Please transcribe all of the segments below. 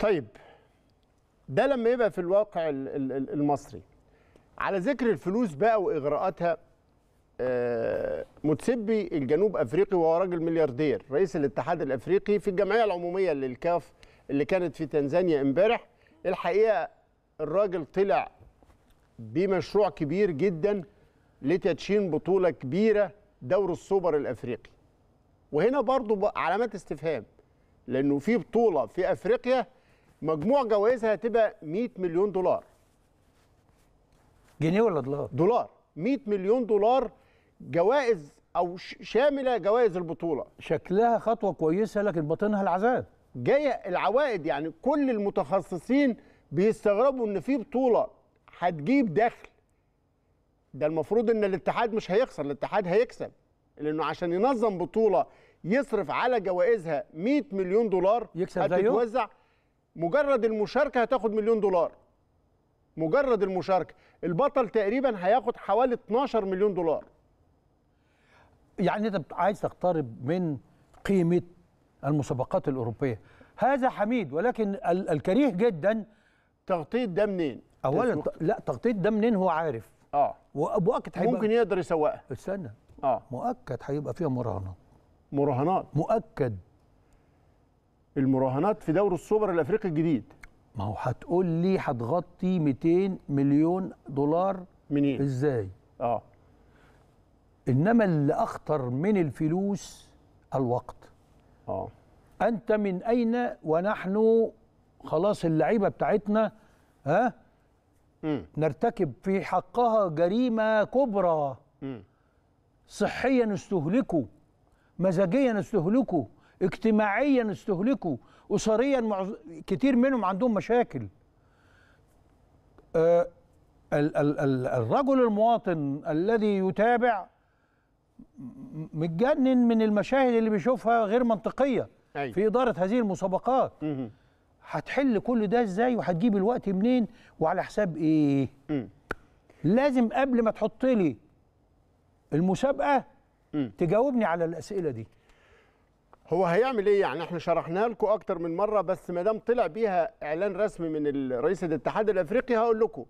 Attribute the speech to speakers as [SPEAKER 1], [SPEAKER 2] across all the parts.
[SPEAKER 1] طيب ده لما يبقى في الواقع المصري على ذكر الفلوس بقى واغراءاتها آه، متسبي الجنوب افريقي وهو راجل ملياردير رئيس الاتحاد الافريقي في الجمعيه العموميه للكاف اللي كانت في تنزانيا امبارح الحقيقه الراجل طلع بمشروع كبير جدا لتدشين بطوله كبيره دور السوبر الافريقي وهنا برضو علامات استفهام لانه في بطوله في افريقيا مجموع جوائزها هتبقى 100 مليون دولار جنيه ولا دولار دولار 100 مليون دولار جوائز او شامله جوائز البطوله شكلها خطوه كويسه لكن باطنها العذاب جايه العوائد يعني كل المتخصصين بيستغربوا ان في بطوله هتجيب دخل ده المفروض ان الاتحاد مش هيخسر الاتحاد هيكسب لانه عشان ينظم بطوله يصرف على جوائزها 100 مليون دولار يكسب هتتوزع زيه؟ مجرد المشاركه هتاخد مليون دولار مجرد المشاركه البطل تقريبا هياخد حوالي 12 مليون دولار يعني انت عايز
[SPEAKER 2] تقترب من قيمه المسابقات الاوروبيه هذا حميد ولكن الكريه جدا تغطيه ده منين اولا تسمح. لا تغطيه ده منين هو
[SPEAKER 1] عارف اه ومؤكد هيبقى ممكن يقدر يسوقها استنى اه مؤكد هيبقى فيها مراهنات مراهنات مؤكد المراهنات في دوري السوبر الافريقي الجديد ما هو هتقول لي هتغطي 200 مليون دولار
[SPEAKER 2] منين ازاي اه انما اللي اخطر من الفلوس الوقت اه انت من اين ونحن خلاص اللعيبه بتاعتنا ها م. نرتكب في حقها جريمه كبرى م. صحيا استهلكوا مزاجيا استهلكوا اجتماعيا استهلكوا اسريا معظ... كتير منهم عندهم مشاكل آه، الرجل المواطن الذي يتابع متجنن من المشاهد اللي بيشوفها غير منطقيه أيوة. في اداره هذه المسابقات هتحل كل ده ازاي وهتجيب الوقت منين وعلى حساب ايه
[SPEAKER 1] لازم قبل ما تحط لي المسابقه تجاوبني على الاسئله دي هو هيعمل ايه يعني احنا شرحنا لكم اكتر من مره بس ما دام طلع بيها اعلان رسمي من رئيس الاتحاد الافريقي هقول لكم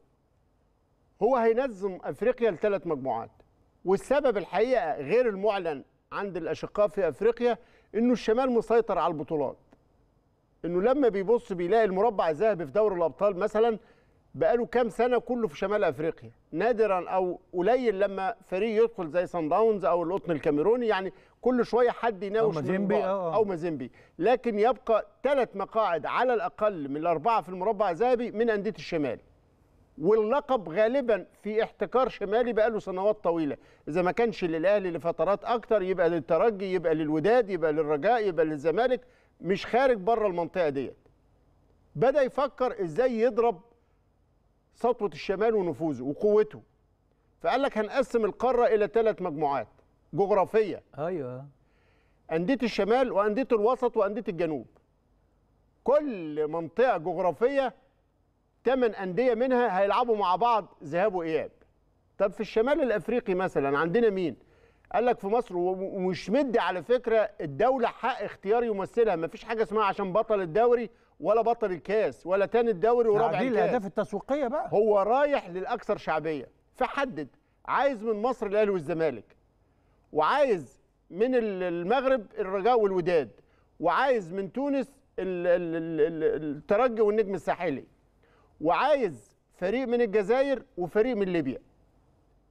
[SPEAKER 1] هو هينظم افريقيا لثلاث مجموعات والسبب الحقيقه غير المعلن عند الاشقاء في افريقيا انه الشمال مسيطر على البطولات انه لما بيبص بيلاقي المربع الذهبي في دوري الابطال مثلا بقاله كام سنه كله في شمال افريقيا نادرا او قليل لما فريق يدخل زي سان داونز او القطن الكاميروني يعني كل شويه حد يناوش او مازيمبي آه، آه. او مازيمبي لكن يبقى ثلاث مقاعد على الاقل من الاربعه في المربع الذهبي من انديه الشمال واللقب غالبا في احتكار شمالي بقاله سنوات طويله اذا ما كانش للاهلي لفترات اكتر يبقى للترجي يبقى للوداد يبقى للرجاء يبقى للزمالك مش خارج بره المنطقه ديت بدا يفكر ازاي يضرب سطوه الشمال ونفوذه وقوته فقال لك هنقسم القاره الى ثلاث مجموعات جغرافيه ايوه انديه الشمال وانديه الوسط وانديه الجنوب كل منطقه جغرافيه ثمان انديه منها هيلعبوا مع بعض ذهاب واياب طب في الشمال الافريقي مثلا عندنا مين قال لك في مصر ومش مدي على فكره الدوله حق اختيار يمثلها ما فيش حاجه اسمها عشان بطل الدوري ولا بطل الكاس ولا تاني الدوري ورابع الكاس دي الاهداف التسويقيه بقى هو رايح للاكثر شعبيه فحدد عايز من مصر الاهلي والزمالك وعايز من المغرب الرجاء والوداد وعايز من تونس الترجي والنجم الساحلي وعايز فريق من الجزائر وفريق من ليبيا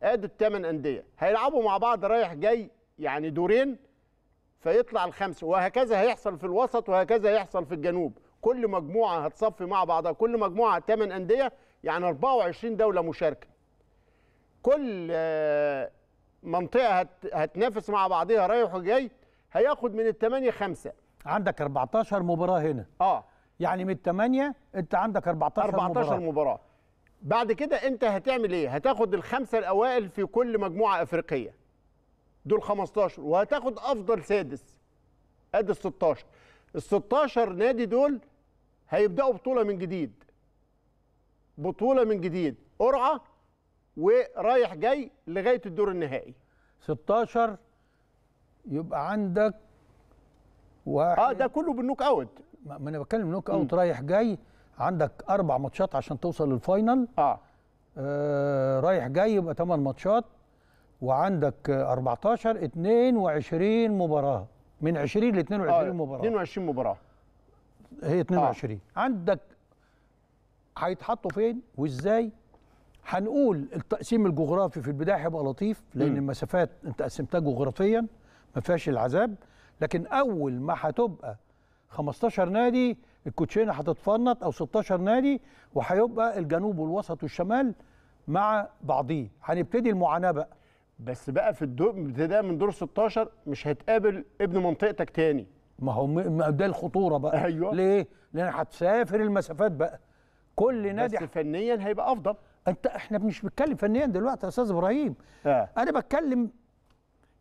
[SPEAKER 1] ادوا الثمان انديه هيلعبوا مع بعض رايح جاي يعني دورين فيطلع الخمسه وهكذا هيحصل في الوسط وهكذا هيحصل في الجنوب كل مجموعه هتصفي مع بعضها كل مجموعه ثمان انديه يعني 24 دوله مشاركه كل آه، منطقه هتنافس مع بعضها رايح وجاي هياخد من الثمانيه خمسه عندك 14 مباراه هنا اه يعني من
[SPEAKER 2] الثمانيه انت عندك 14 14 مباراه,
[SPEAKER 1] مباراة. بعد كده انت هتعمل ايه هتاخد الخمسه الاوائل في كل مجموعه افريقيه دول 15 وهتاخد افضل سادس ادي ال 16 ال 16 نادي دول هيبداوا بطوله من جديد بطوله من جديد قرعه ورايح جاي لغايه الدور النهائي 16 يبقى
[SPEAKER 2] عندك آه، واحد اه ده كله بالنوك اوت ما انا بتكلم نوك اوت رايح جاي عندك اربع ماتشات عشان توصل للفاينل اه, آه رايح جاي يبقى ثمان ماتشات وعندك 14 22 مباراه من 20 ل 22 آه مباراه 22 مباراه هي 22 آه. عندك هيتحطوا فين وازاي هنقول التقسيم الجغرافي في البدايه هيبقى لطيف لان م. المسافات انت قسمتها جغرافيا ما فيهاش العذاب لكن اول ما هتبقى 15 نادي الكوتشينه هتتفنط او 16 نادي وهيبقى الجنوب والوسط والشمال مع
[SPEAKER 1] بعضيه هنبتدي المعاناه بقى بس بقى في الدور ابتداء من دور 16 مش هتقابل ابن منطقتك تاني ما هو ده الخطوره بقى أيوة. ليه لان هتسافر
[SPEAKER 2] المسافات بقى كل نادي بس فنيا هيبقى افضل انت احنا مش بنتكلم فنيا دلوقتي يا استاذ ابراهيم آه. انا بتكلم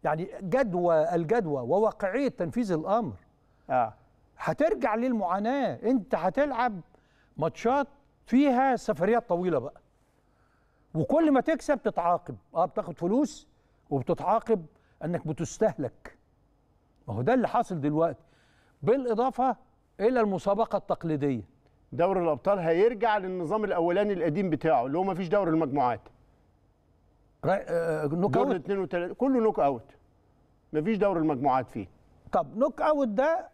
[SPEAKER 2] يعني جدوى الجدوى وواقعيه تنفيذ الامر اه هترجع للمعاناه انت هتلعب ماتشات فيها سفريات طويله بقى وكل ما تكسب تتعاقب اه بتاخد فلوس وبتتعاقب انك بتستهلك
[SPEAKER 1] ما هو ده اللي حاصل دلوقتي بالاضافه الى المسابقه التقليديه دوري الابطال هيرجع للنظام الاولاني القديم بتاعه اللي هو ما فيش دور المجموعات آه، نوك اوت دور 32 كله نوك اوت ما فيش دور المجموعات
[SPEAKER 2] فيه طب نوك اوت ده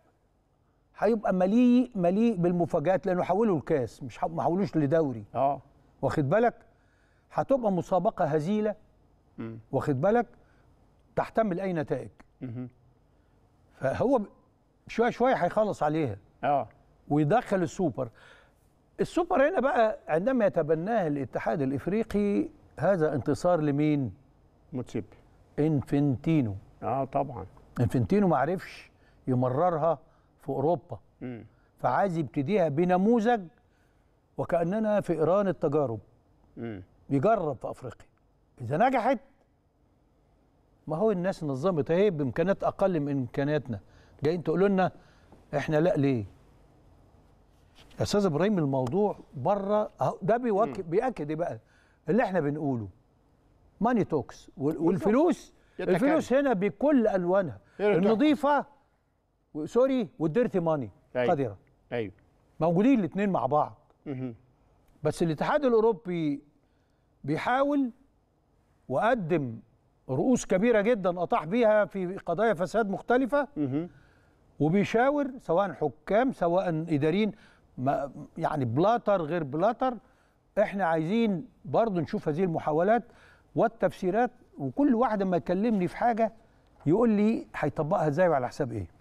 [SPEAKER 2] هيبقى مليء مليء بالمفاجآت لانه حولوا الكاس مش ما حولوش لدوري اه واخد بالك هتبقى مسابقه هزيله واخد بالك تحتمل اي نتائج فهو شويه شويه هيخلص عليها اه ويدخل السوبر السوبر هنا بقى عندما يتبناه الاتحاد الافريقي هذا انتصار لمين موتسيبي انفنتينو اه طبعا انفنتينو ما عرفش يمررها في اوروبا م. فعايز يبتديها بنموذج وكاننا في ايران التجارب م. يجرب في افريقيا اذا نجحت ما هو الناس نظمت اهي بامكانيات اقل من امكانياتنا جايين تقولوا لنا احنا لا ليه يا استاذ ابراهيم الموضوع بره ده بيوك... بياكد ايه بقى اللي احنا بنقوله ماني توكس والفلوس الفلوس هنا بكل الوانها النظيفه سوري والديرتي ماني أيوة. قادرة ايوه موجودين الاثنين مع بعض مه. بس الاتحاد الاوروبي بيحاول وقدم رؤوس كبيره جدا اطاح بيها في قضايا فساد مختلفه مه. وبيشاور سواء حكام سواء اداريين يعني بلاتر غير بلاتر احنا عايزين برضو نشوف هذه المحاولات والتفسيرات وكل واحد ما يكلمني في حاجه يقول لي هيطبقها ازاي وعلى حساب ايه